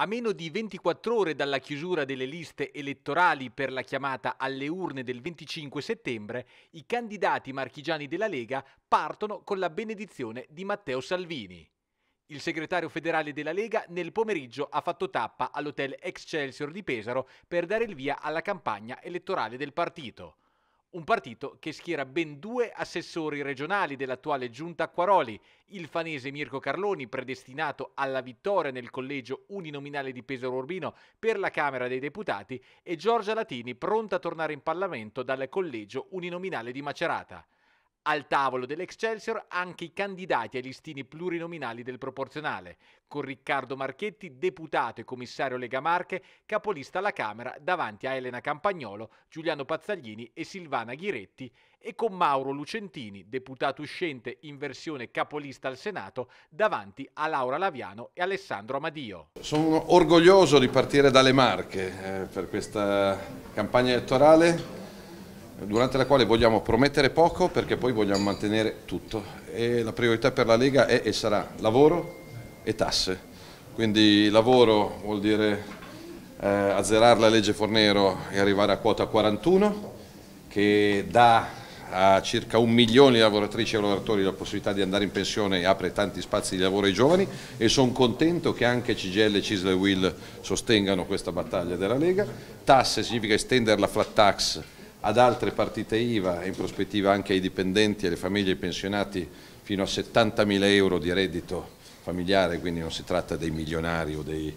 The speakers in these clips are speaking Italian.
A meno di 24 ore dalla chiusura delle liste elettorali per la chiamata alle urne del 25 settembre, i candidati marchigiani della Lega partono con la benedizione di Matteo Salvini. Il segretario federale della Lega nel pomeriggio ha fatto tappa all'hotel Excelsior di Pesaro per dare il via alla campagna elettorale del partito. Un partito che schiera ben due assessori regionali dell'attuale giunta Acquaroli, il fanese Mirko Carloni, predestinato alla vittoria nel collegio uninominale di Pesaro Urbino per la Camera dei Deputati, e Giorgia Latini, pronta a tornare in Parlamento dal collegio uninominale di Macerata. Al tavolo dell'Excelsior anche i candidati ai listini plurinominali del proporzionale, con Riccardo Marchetti, deputato e commissario Lega Marche, capolista alla Camera davanti a Elena Campagnolo, Giuliano Pazzaglini e Silvana Ghiretti, e con Mauro Lucentini, deputato uscente in versione capolista al Senato, davanti a Laura Laviano e Alessandro Amadio. Sono orgoglioso di partire dalle Marche eh, per questa campagna elettorale durante la quale vogliamo promettere poco perché poi vogliamo mantenere tutto e la priorità per la Lega è e sarà lavoro e tasse, quindi lavoro vuol dire eh, azzerare la legge Fornero e arrivare a quota 41 che dà a circa un milione di lavoratrici e lavoratori la possibilità di andare in pensione e apre tanti spazi di lavoro ai giovani e sono contento che anche CGL, Cisle e Will sostengano questa battaglia della Lega. Tasse significa estendere la flat tax ad altre partite IVA e in prospettiva anche ai dipendenti, e alle famiglie pensionati fino a 70.000 euro di reddito familiare, quindi non si tratta dei milionari o dei,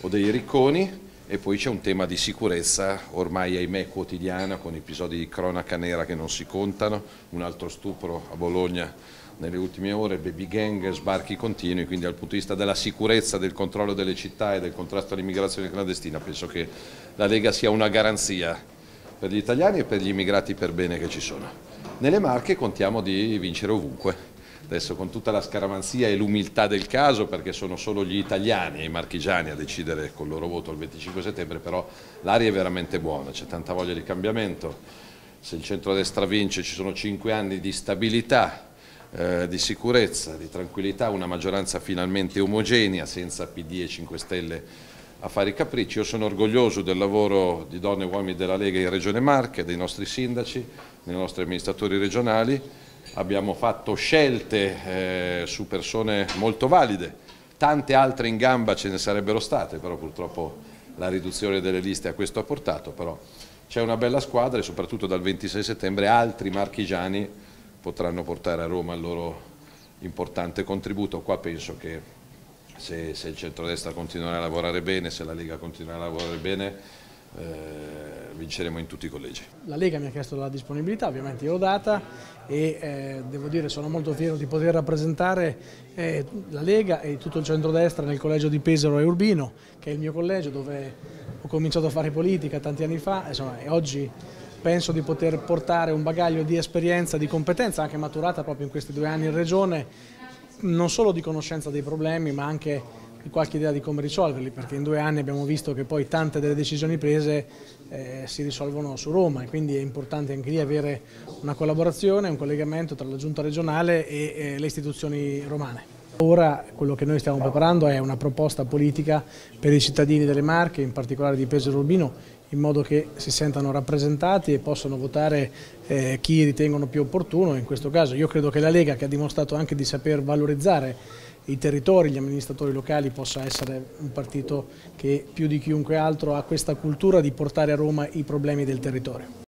o dei ricconi. E poi c'è un tema di sicurezza, ormai ahimè quotidiana, con episodi di cronaca nera che non si contano, un altro stupro a Bologna nelle ultime ore, baby gang, sbarchi continui, quindi dal punto di vista della sicurezza, del controllo delle città e del contrasto all'immigrazione clandestina penso che la Lega sia una garanzia per gli italiani e per gli immigrati per bene che ci sono. Nelle Marche contiamo di vincere ovunque. Adesso con tutta la scaramanzia e l'umiltà del caso, perché sono solo gli italiani e i marchigiani a decidere col loro voto il 25 settembre, però l'aria è veramente buona, c'è tanta voglia di cambiamento. Se il centrodestra vince ci sono cinque anni di stabilità, eh, di sicurezza, di tranquillità, una maggioranza finalmente omogenea senza PD e 5 Stelle a fare i capricci. Io sono orgoglioso del lavoro di donne e uomini della Lega in Regione Marche, dei nostri sindaci, dei nostri amministratori regionali. Abbiamo fatto scelte eh, su persone molto valide, tante altre in gamba ce ne sarebbero state, però purtroppo la riduzione delle liste a questo ha portato, però c'è una bella squadra e soprattutto dal 26 settembre altri marchigiani potranno portare a Roma il loro importante contributo. Qua penso che se, se, il centrodestra continuerà a lavorare bene, se la Lega continuerà a lavorare bene, eh, vinceremo in tutti i collegi. La Lega mi ha chiesto la disponibilità, ovviamente io l'ho data e eh, devo dire sono molto fiero di poter rappresentare eh, la Lega e tutto il centrodestra nel collegio di Pesaro e Urbino, che è il mio collegio dove ho cominciato a fare politica tanti anni fa insomma, e oggi penso di poter portare un bagaglio di esperienza, di competenza anche maturata proprio in questi due anni in Regione non solo di conoscenza dei problemi ma anche di qualche idea di come risolverli perché in due anni abbiamo visto che poi tante delle decisioni prese eh, si risolvono su Roma e quindi è importante anche lì avere una collaborazione, un collegamento tra la giunta regionale e eh, le istituzioni romane. Ora quello che noi stiamo preparando è una proposta politica per i cittadini delle Marche, in particolare di Pesaro Urbino, in modo che si sentano rappresentati e possano votare eh, chi ritengono più opportuno. In questo caso io credo che la Lega, che ha dimostrato anche di saper valorizzare i territori, gli amministratori locali, possa essere un partito che più di chiunque altro ha questa cultura di portare a Roma i problemi del territorio.